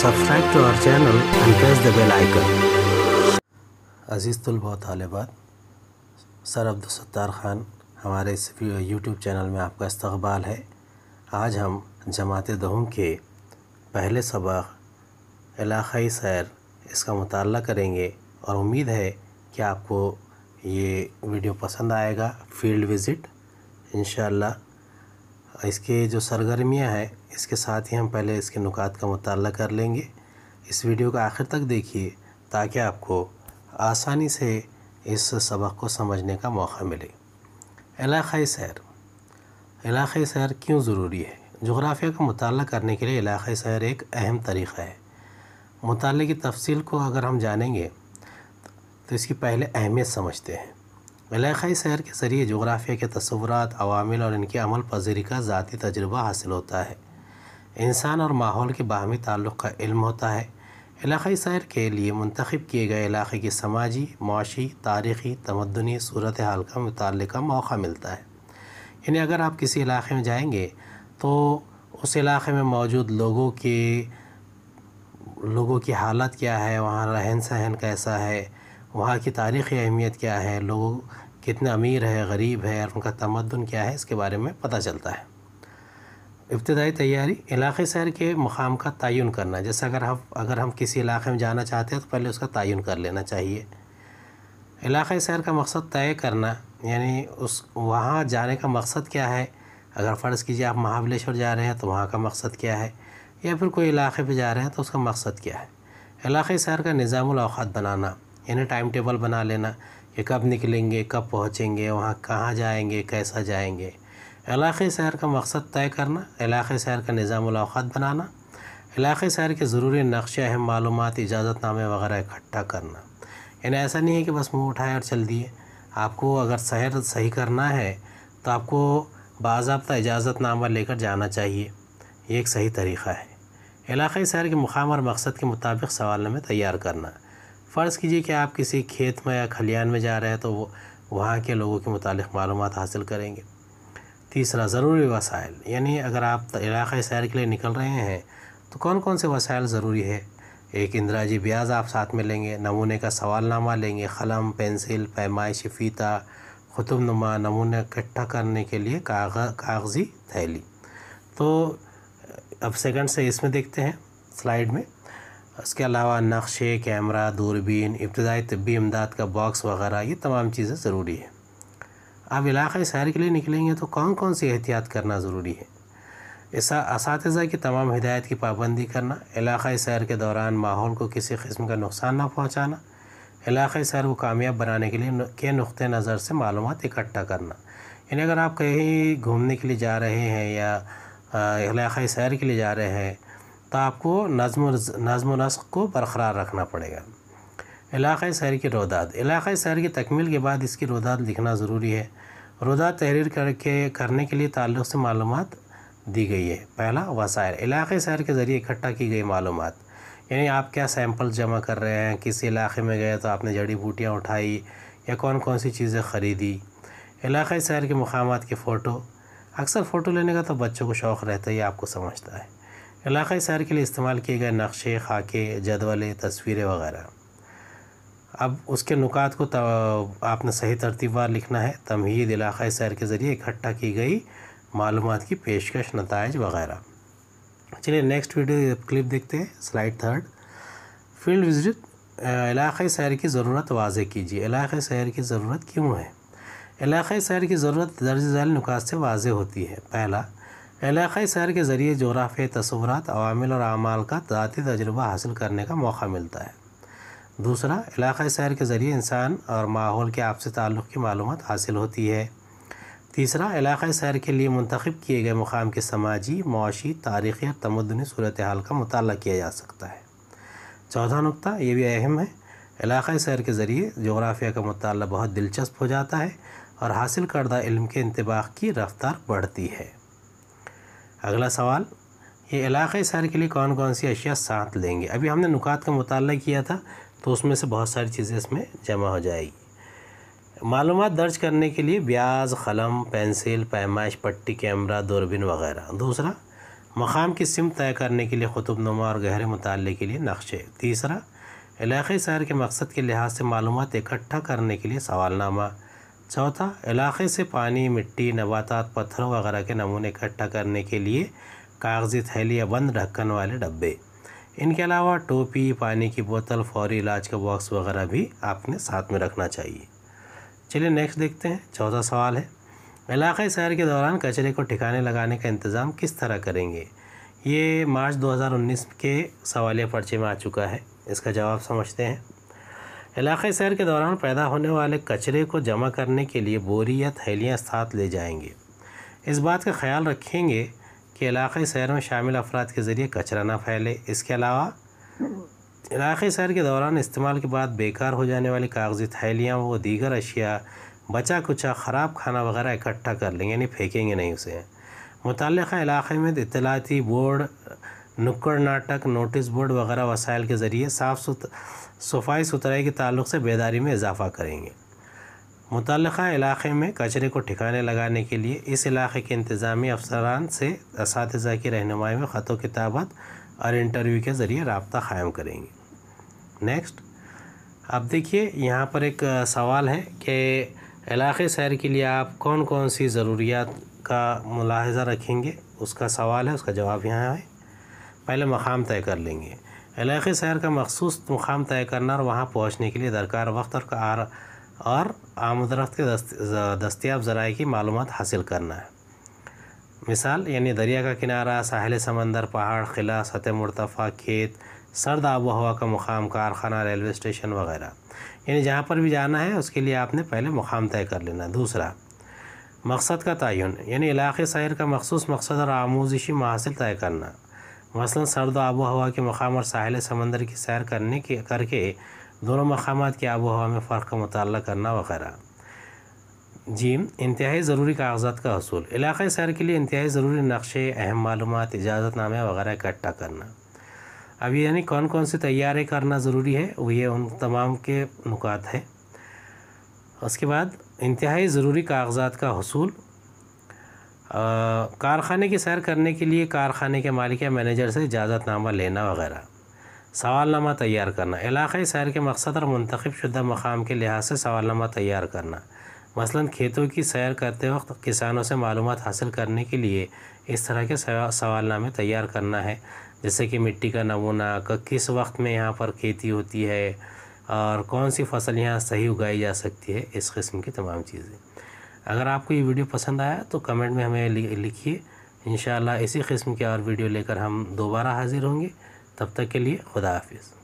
subscribe to our channel and press the bell icon अजीज़ तलबा तालबात सर अब्दुलसत्तार ख़ान हमारे इस यूट्यूब चैनल में आपका इस्तबाल है आज हम जमात दहम के पहले सबक इलाक़ाई सैर इसका मताल करेंगे और उम्मीद है कि आपको ये वीडियो पसंद आएगा फील्ड विज़िट इन इसके जो सरगर्मियाँ हैं इसके साथ ही हम पहले इसके नुकात का मुताल कर लेंगे इस वीडियो का आखिर तक देखिए ताकि आपको आसानी से इस सबक को समझने का मौका मिले इलाक़ाई सैर इलाक़ाई सैर क्यों ज़रूरी है जोग्राफिया का मुताल करने के लिए इलाक़ाई सैर एक अहम तरीक़ा है मुताले की तफसील को अगर हम जानेंगे तो इसकी पहले अहमियत समझते हैं इलाकई सैर के ज़रिए जोग्राफिया के तस्वरत अवामिल और इनके अमल पजीरी का ज़ाती तजर्बा हासिल होता है इंसान और माहौल के बाहमी ताल्लुक़ का इल्म होता है इलाकई सैर के लिए मंतखब किए गए इलाक़े की समाजी माशी तारीख़ी तमदनी सूरत हाल का मुतल का मौका मिलता है यानी अगर आप किसी इलाके में जाएंगे तो उस इलाके में मौजूद लोगों के लोगों की हालत क्या है वहाँ रहन सहन कैसा है वहाँ की तारीख़ी अहमियत क्या है लोग कितने अमीर है गरीब है और उनका तमदन क्या है इसके बारे में पता चलता है इब्तदाई तैयारी इलाके सैर के मकाम का तयन करना जैसे अगर हम अगर हम किसी इलाके में जाना चाहते हैं तो पहले उसका तयन कर लेना चाहिए इलाक़ सैर का मकसद तय करना यानी उस वहाँ जाने का मकसद क्या है अगर फ़र्ज़ कीजिए आप महाबलेश्वर जा रहे हैं तो वहाँ का मकसद क्या है या फिर कोई इलाके पर जा रहे हैं तो उसका मकसद क्या है इलाक़ सैर का निज़ाम अवक़ात बनाना यानी टाइम टेबल बना लेना कि कब निकलेंगे कब पहुँचेंगे वहाँ कहाँ जाएंगे कैसा जाएंगे इलाके शहर का मकसद तय करना इलाके शहर का निज़ाम निज़ामत बनाना इलाके शहर के ज़रूरी नक्शे अहम मालूम इजाज़तनामे वगैरह इकट्ठा करना यानी ऐसा नहीं है कि बस मुँह उठाए और चल दिए आपको अगर शहर सही करना है तो आपको बाबा इजाज़तनामा लेकर जाना चाहिए ये एक सही तरीक़ा है इलाके शहर के मुकाम और मकसद के मुताबिक सवाल में तैयार करना फ़र्ज़ कीजिए कि आप किसी खेत में या खलियान में जा रहे हैं तो वो वहाँ के लोगों के मुतालिक मालूम हासिल करेंगे तीसरा ज़रूरी वसाइल यानी अगर आप इलाक़ सैर के लिए निकल रहे हैं तो कौन कौन से वसाइल ज़रूरी है एक इंदिराजी ब्याज आप साथ में लेंगे नमूने का सवालनामा लेंगे कलम पेंसिल पैमाइश फ़ीता खुतुब नुमा नमूने इकट्ठा करने के लिए कागज़ कागज़ी थैली तो अब सेकंड से इसमें देखते हैं स्लाइड में इसके अलावा नक्शे कैमरा दूरबीन इब्तदाई तबी इमदाद का बॉक्स वगैरह ये तमाम चीज़ें ज़रूरी है आप इलाक़ा सैर के लिए निकलेंगे तो कौन कौन सी एहतियात करना ज़रूरी है ऐसा इस की तमाम हिदायत की पाबंदी करना इलाक़ा सैर के दौरान माहौल को किसी किस्म का नुकसान ना पहुँचाना इलाक़ सैर को कामयाब बनाने के लिए के नुक़ नज़र से मालूम इकट्ठा करना यानी अगर आप कहीं घूमने के लिए जा रहे हैं या इलाक सैर के लिए जा रहे हैं तो आपको नज़म नज़म नस्क को बरकरार रखना पड़ेगा इलाक़ शहर की रोदाद इलाक़ शहर की तकमील के बाद इसकी रोदाद लिखना ज़रूरी है रोदाद तहरीर करके करने के लिए ताल्लुक़ से मालूम दी गई है पहला वसायल इलाक़ शहर के ज़रिए इकट्ठा की गई मालूम यानी आप क्या सैंपल जमा कर रहे हैं किस इलाके में गए तो आपने जड़ी बूटियाँ उठाई या कौन कौन सी चीज़ें ख़रीदी इलाक़ शहर के मकाम के फ़ोटो अक्सर फ़ोटो लेने का तो बच्चों को शौक़ रहता ये आपको समझता है इलाक़ा सैर के लिए इस्तेमाल किए गए नक्शे खाके जदवले तस्वीरें वगैरह अब उसके नुकात को आपने सही तरतीबार लिखना है तमहीद इलाक़ा सैर के ज़रिए इकट्ठा की गई मालूम की पेशकश नतज वगैरह चलिए नेक्स्ट वीडियो क्लिप देखते हैं स्लाइड थर्ड फील्ड विजिट इलाक़ाई सैर की ज़रूरत वाजह कीजिए इलाक़ाई सैर की ज़रूरत क्यों है इलाक़ाई सैर की ज़रूरत दर्ज झैल नुकात से वाज होती है पहला इलाक़ाई सैर के ज़रिए जोराफ़े तस्वरत अवामिल और अमाल का ذाती तजर्बा हासिल करने का मौका मिलता है दूसरा इलाक़ाई सैर के ज़रिए इंसान और माहौल के आपसी ताल्लुक़ की मालूम हासिल होती है तीसरा इलाक़ाई सैर के लिए मंतखब किए गए मुकाम के समाजी मुशी तारीख़ी और तमदनी सूरत हाल का मताल किया जा सकता है चौथा नुकता ये भी अहम है इलाक सैर के ज़रिए जोग्राफिया का मताल बहुत दिलचस्प हो जाता है और हासिल करदा इल्म के इंतबाह की रफ़्तार बढ़ती है अगला सवाल ये इलाक़ सैर के लिए कौन कौन सी अशिया साथ लेंगे अभी हमने नुकात का मुताल किया था तो उसमें से बहुत सारी चीज़ें इसमें जमा हो जाएगी मालूम दर्ज करने के लिए ब्याज कलम पेंसिल पैमाइश पट्टी कैमरा दूरबीन वगैरह दूसरा मकाम की सिम तय करने के लिए ख़ुतुब नुमा और गहरे मुताले के लिए नक्शे तीसरा इलाक सैर के मकसद के लिहाज से मालूम इकट्ठा करने के लिए सवालनामा चौथा अच्छा इलाक़े से पानी मिट्टी नबाता पत्थरों वगैरह के नमूने इकट्ठा करने के लिए कागज़ी थैली या बंद ढक्कन वाले डब्बे इनके अलावा टोपी पानी की बोतल फौरी इलाज का बॉक्स वगैरह भी आपने साथ में रखना चाहिए चलिए नेक्स्ट देखते हैं चौथा सवाल है इलाके सैर के दौरान कचरे को ठिकाने लगाने का इंतज़ाम किस तरह करेंगे ये मार्च 2019 के सवालिया पर्चे में आ चुका है इसका जवाब समझते हैं इलाके सैर के दौरान पैदा होने वाले कचरे को जमा करने के लिए बोरी या थैलियाँ साथ ले जाएंगे इस बात का ख्याल रखेंगे कि इलाके सैर में शामिल अफराद के ज़रिए कचरा ना फैले इसके अलावा इलाके सैर के दौरान इस्तेमाल के बाद बेकार हो जाने वाली कागज़ी थैलियाँ व दीगर अशिया बचा कुचा ख़राब खाना वगैरह इकट्ठा कर लेंगे यानी फेंकेंगे नहीं उसे मुतल इलाक़े में इतलाती बोर्ड नुक्कड़ नाटक नोटिस बोर्ड वगैरह वसाइल के ज़रिए साफ सुथ सफाई सुथराई के ताल्लुक से बेदारी में इजाफा करेंगे मुतल इलाक़े में कचरे को ठिकाने लगाने के लिए इस इलाके के इंतज़ामी अफसरान से इस की रहनुमाई में ख़तों किताबत और इंटरव्यू के ज़रिए रबता क़ायम करेंगे नेक्स्ट अब देखिए यहाँ पर एक सवाल है कि इलाके सैर के लिए आप कौन कौन सी ज़रूरियात का मुलाजा रखेंगे उसका सवाल है उसका जवाब यहाँ है पहले मकाम तय कर लेंगे इलाके शहर का मखसूस मकाम तय करना और वहाँ पहुँचने के लिए दरकार वक्त और आर और आमदरफ्त के दस्तियाब ज़राए की मालूम हासिल करना है मिसाल यानी दरिया का किनारा साहिल समंदर पहाड़ किला सतह मुर्तफ़ा खेत सर्द आब हवा का मुकाम कारखाना रेलवे स्टेशन वगैरह यानी जहाँ पर भी जाना है उसके लिए आपने पहले मुकाम तय कर लेना दूसरा मकसद का तयन यानी इलाके शहर का मखसूस मकसद और आमोजिशी महासिल तय करना मसला सर्द आबो हवा के मकाम और साहिल समंदर की सैर करने की करके दोनों मकाम की आबो हवा में फ़र्क का मताल करना वगैरह जी इंतहाई ज़रूरी कागजात का हसूल इलाक़ाई सैर के लिए इंतहाई ज़रूरी नक्शे अहम मालूम इजाज़तनामे वगैरह इकट्ठा करना अब यानी कौन कौन सी तैयारी करना ज़रूरी है वो ये उन तमाम के नुकात हैं उसके बाद इंतहाई ज़रूरी कागजात का हसूल कारखाने की सैर करने के लिए कारखाने के मालिक या मैनेजर से इजाज़तनामा लेना वगैरह सवालनामा तैयार करना इलाक़ाई सैर के मकसद और मंतखब शुदा मकाम के लिहाज से सवालनामा तैयार करना मसलन खेतों की सैर करते वक्त किसानों से मालूम हासिल करने के लिए इस तरह के सवालनामे तैयार करना है जैसे कि मिट्टी का नमूना किस वक्त में यहाँ पर खेती होती है और कौन सी फसल यहाँ सही उगाई जा सकती है इस किस्म की तमाम चीज़ें अगर आपको ये वीडियो पसंद आया तो कमेंट में हमें लिखिए इन इसी किस्म के और वीडियो लेकर हम दोबारा हाज़िर होंगे तब तक के लिए खुदा हाफिज़